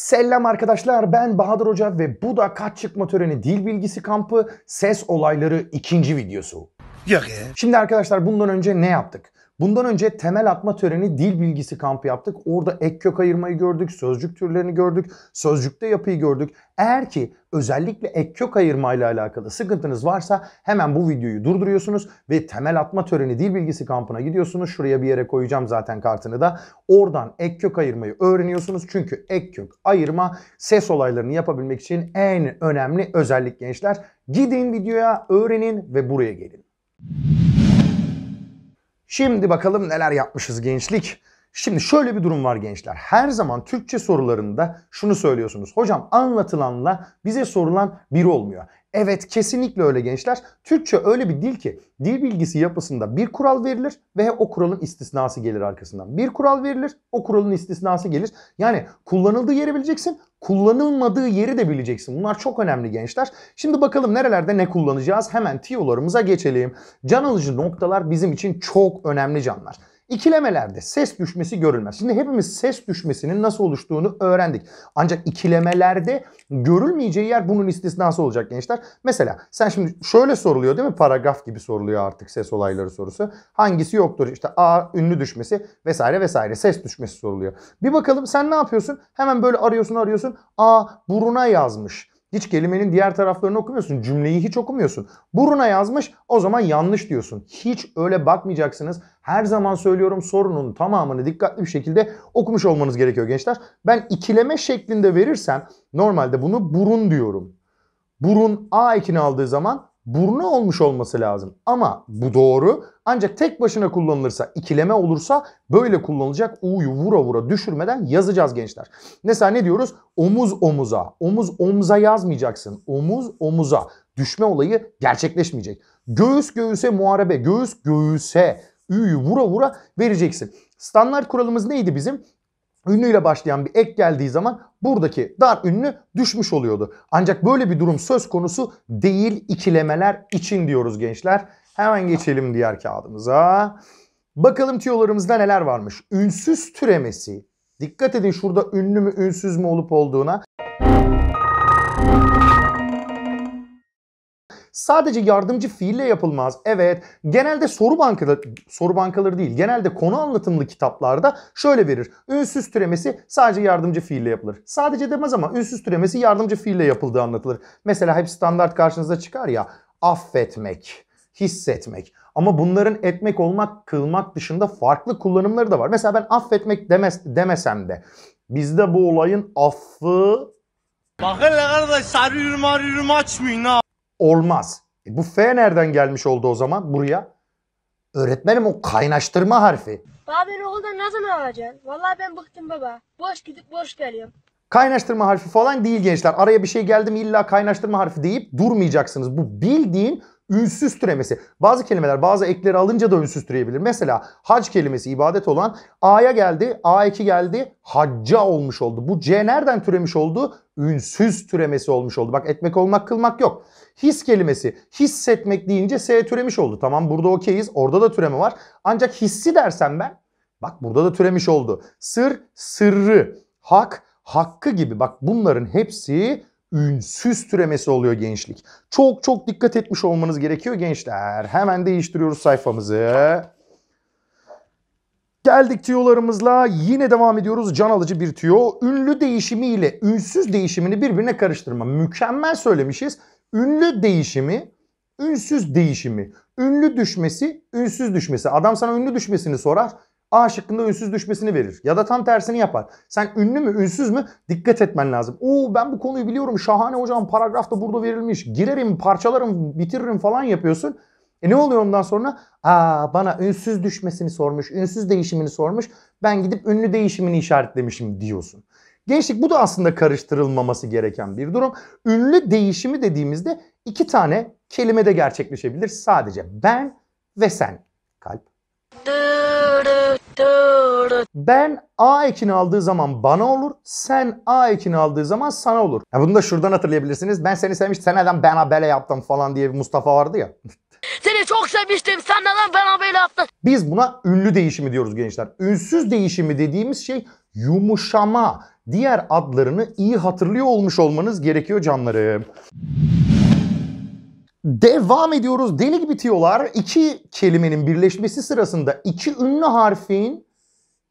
Selam arkadaşlar ben Bahadır Hoca ve bu da kaç çıkma töreni dil bilgisi kampı ses olayları ikinci videosu. Yok ya. Şimdi arkadaşlar bundan önce ne yaptık? Bundan önce temel atma töreni dil bilgisi kampı yaptık. Orada ek kök ayırmayı gördük, sözcük türlerini gördük, sözcükte yapıyı gördük. Eğer ki özellikle ek kök ayırmayla alakalı sıkıntınız varsa hemen bu videoyu durduruyorsunuz ve temel atma töreni dil bilgisi kampına gidiyorsunuz. Şuraya bir yere koyacağım zaten kartını da. Oradan ek kök ayırmayı öğreniyorsunuz. Çünkü ek kök ayırma ses olaylarını yapabilmek için en önemli özellik gençler. Gidin videoya öğrenin ve buraya gelin. Şimdi bakalım neler yapmışız gençlik. Şimdi şöyle bir durum var gençler. Her zaman Türkçe sorularında şunu söylüyorsunuz. Hocam anlatılanla bize sorulan bir olmuyor. Evet kesinlikle öyle gençler. Türkçe öyle bir dil ki dil bilgisi yapısında bir kural verilir ve o kuralın istisnası gelir arkasından. Bir kural verilir, o kuralın istisnası gelir. Yani kullanıldığı yeri bileceksin, kullanılmadığı yeri de bileceksin. Bunlar çok önemli gençler. Şimdi bakalım nerelerde ne kullanacağız? Hemen tiyolarımıza geçelim. Can alıcı noktalar bizim için çok önemli canlar. İkilemelerde ses düşmesi görülmez. Şimdi hepimiz ses düşmesinin nasıl oluştuğunu öğrendik. Ancak ikilemelerde görülmeyeceği yer bunun istisnası olacak gençler. Mesela sen şimdi şöyle soruluyor değil mi? Paragraf gibi soruluyor artık ses olayları sorusu. Hangisi yoktur? İşte A ünlü düşmesi vesaire vesaire ses düşmesi soruluyor. Bir bakalım sen ne yapıyorsun? Hemen böyle arıyorsun arıyorsun. A buruna yazmış. Hiç kelimenin diğer taraflarını okumuyorsun. Cümleyi hiç okumuyorsun. Buruna yazmış o zaman yanlış diyorsun. Hiç öyle bakmayacaksınız. Her zaman söylüyorum sorunun tamamını dikkatli bir şekilde okumuş olmanız gerekiyor gençler. Ben ikileme şeklinde verirsem normalde bunu burun diyorum. Burun A ekini aldığı zaman burnu olmuş olması lazım. Ama bu doğru. Ancak tek başına kullanılırsa, ikileme olursa böyle kullanılacak. U'yu vura vura düşürmeden yazacağız gençler. Mesela ne diyoruz? Omuz omuza. Omuz omza yazmayacaksın. Omuz omuza. Düşme olayı gerçekleşmeyecek. Göğüs göğüse muharebe. Göğüs göğüse. Ü'yü vura vura vereceksin. Standart kuralımız neydi bizim? ünlüyle başlayan bir ek geldiği zaman buradaki dar ünlü düşmüş oluyordu. Ancak böyle bir durum söz konusu değil ikilemeler için diyoruz gençler. Hemen geçelim diğer kağıdımıza. Bakalım tiyolarımızda neler varmış. Ünsüz türemesi. Dikkat edin şurada ünlü mü ünsüz mü olup olduğuna. sadece yardımcı fiille yapılmaz. Evet genelde soru bankaları, soru bankaları değil genelde konu anlatımlı kitaplarda şöyle verir. Ünsüz türemesi sadece yardımcı fiille yapılır. Sadece demez ama ünsüz türemesi yardımcı fiille yapıldığı anlatılır. Mesela hep standart karşınıza çıkar ya affetmek, hissetmek. Ama bunların etmek olmak, kılmak dışında farklı kullanımları da var. Mesela ben affetmek demes demesem de bizde bu olayın affı Bakın la kardeş sarıyorum arıyorum açmayın ha. Olmaz. E bu F nereden gelmiş oldu o zaman buraya? Öğretmenim o kaynaştırma harfi. Baba ben okuldan ne zaman alacaksın? Vallahi ben bıktım baba. Boş gidip boş geliyorum. Kaynaştırma harfi falan değil gençler. Araya bir şey geldi mi illa kaynaştırma harfi deyip durmayacaksınız. Bu bildiğin ünsüz türemesi. Bazı kelimeler bazı ekleri alınca da ünsüz türeyebilir. Mesela hac kelimesi ibadet olan A'ya geldi, A2 geldi, hacca olmuş oldu. Bu C nereden türemiş oldu? Ünsüz türemesi olmuş oldu. Bak etmek olmak kılmak yok. His kelimesi hissetmek deyince S türemiş oldu. Tamam burada okeyiz orada da türeme var. Ancak hissi dersen ben bak burada da türemiş oldu. Sır, sırrı, hak, hakkı gibi bak bunların hepsi ünsüz türemesi oluyor gençlik. Çok çok dikkat etmiş olmanız gerekiyor gençler. Hemen değiştiriyoruz sayfamızı. Geldik tüyolarımızla yine devam ediyoruz. Can alıcı bir tüyo. Ünlü değişimi ile ünsüz değişimini birbirine karıştırma. Mükemmel söylemişiz. Ünlü değişimi, ünsüz değişimi. Ünlü düşmesi, ünsüz düşmesi. Adam sana ünlü düşmesini sorar. A şıkkında ünsüz düşmesini verir. Ya da tam tersini yapar. Sen ünlü mü ünsüz mü dikkat etmen lazım. Oo ben bu konuyu biliyorum şahane hocam paragraf da burada verilmiş. Girerim parçalarım bitiririm falan yapıyorsun. E ne oluyor ondan sonra? Aa bana ünsüz düşmesini sormuş, ünsüz değişimini sormuş. Ben gidip ünlü değişimini işaretlemişim diyorsun. Gençlik bu da aslında karıştırılmaması gereken bir durum. Ünlü değişimi dediğimizde iki tane kelime de gerçekleşebilir sadece. Ben ve sen. Kalp. Ben A ekini aldığı zaman bana olur. Sen A ekini aldığı zaman sana olur. Ya bunu da şuradan hatırlayabilirsiniz. Ben seni sevmiştim. Sen neden bana böyle yaptın falan diye Mustafa vardı ya. Seni çok sevmiştim. Sen neden bana böyle yaptın? Biz buna ünlü değişimi diyoruz gençler. Ünsüz değişimi dediğimiz şey yumuşama. Diğer adlarını iyi hatırlıyor olmuş olmanız gerekiyor canlarım. Devam ediyoruz. Deli gibi tiyolar. İki kelimenin birleşmesi sırasında iki ünlü harfin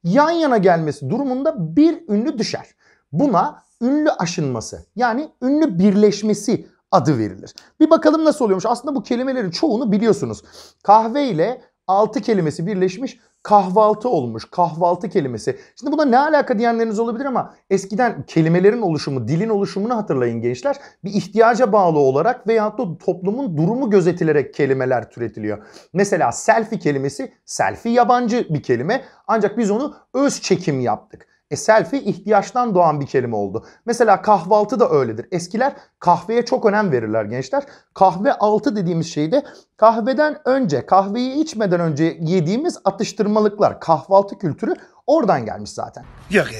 yan yana gelmesi durumunda bir ünlü düşer. Buna ünlü aşınması yani ünlü birleşmesi adı verilir. Bir bakalım nasıl oluyormuş. Aslında bu kelimelerin çoğunu biliyorsunuz. Kahve ile altı kelimesi birleşmiş kahvaltı olmuş. Kahvaltı kelimesi. Şimdi buna ne alaka diyenleriniz olabilir ama eskiden kelimelerin oluşumu, dilin oluşumunu hatırlayın gençler. Bir ihtiyaca bağlı olarak veyahut da toplumun durumu gözetilerek kelimeler türetiliyor. Mesela selfie kelimesi, selfie yabancı bir kelime. Ancak biz onu öz çekim yaptık. E selfie ihtiyaçtan doğan bir kelime oldu. Mesela kahvaltı da öyledir. Eskiler kahveye çok önem verirler gençler. Kahve altı dediğimiz şeyde kahveden önce, kahveyi içmeden önce yediğimiz atıştırmalıklar, kahvaltı kültürü oradan gelmiş zaten. Yok ya.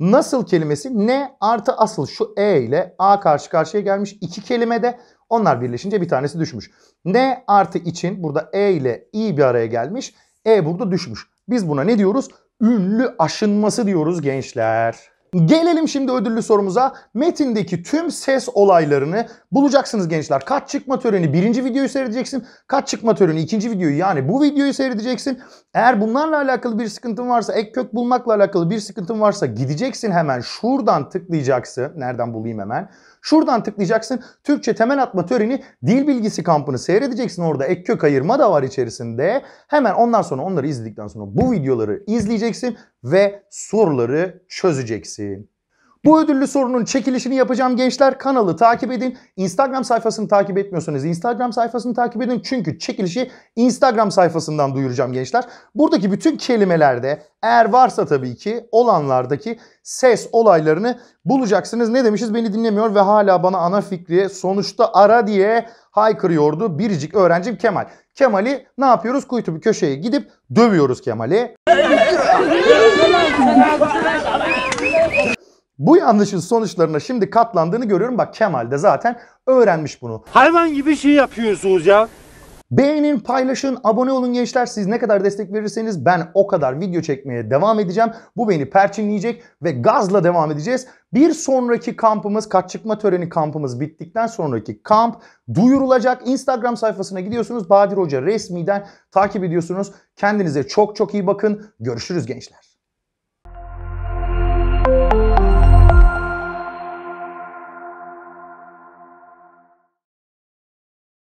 Nasıl kelimesi ne artı asıl şu e ile a karşı karşıya gelmiş iki de onlar birleşince bir tanesi düşmüş. Ne artı için burada e ile i bir araya gelmiş. E burada düşmüş. Biz buna ne diyoruz? ünlü aşınması diyoruz gençler. Gelelim şimdi ödüllü sorumuza. Metindeki tüm ses olaylarını bulacaksınız gençler. Kaç çıkma töreni birinci videoyu seyredeceksin. Kaç çıkma töreni ikinci videoyu yani bu videoyu seyredeceksin. Eğer bunlarla alakalı bir sıkıntın varsa ek kök bulmakla alakalı bir sıkıntın varsa gideceksin hemen şuradan tıklayacaksın. Nereden bulayım hemen. Şuradan tıklayacaksın. Türkçe temel atma töreni dil bilgisi kampını seyredeceksin. Orada ek kök ayırma da var içerisinde. Hemen ondan sonra onları izledikten sonra bu videoları izleyeceksin ve soruları çözeceksin. Bu ödüllü sorunun çekilişini yapacağım gençler. Kanalı takip edin. Instagram sayfasını takip etmiyorsanız Instagram sayfasını takip edin. Çünkü çekilişi Instagram sayfasından duyuracağım gençler. Buradaki bütün kelimelerde eğer varsa tabii ki olanlardaki ses olaylarını bulacaksınız. Ne demişiz beni dinlemiyor ve hala bana ana fikri sonuçta ara diye haykırıyordu biricik öğrencim Kemal. Kemal'i ne yapıyoruz? Kuytu bir köşeye gidip dövüyoruz Kemal'i. Bu yanlışın sonuçlarına şimdi katlandığını görüyorum. Bak Kemal de zaten öğrenmiş bunu. Hayvan gibi şey yapıyorsunuz ya. Beğenin, paylaşın, abone olun gençler. Siz ne kadar destek verirseniz ben o kadar video çekmeye devam edeceğim. Bu beni perçinleyecek ve gazla devam edeceğiz. Bir sonraki kampımız, kaç çıkma töreni kampımız bittikten sonraki kamp duyurulacak. Instagram sayfasına gidiyorsunuz. Badir Hoca resmiden takip ediyorsunuz. Kendinize çok çok iyi bakın. Görüşürüz gençler.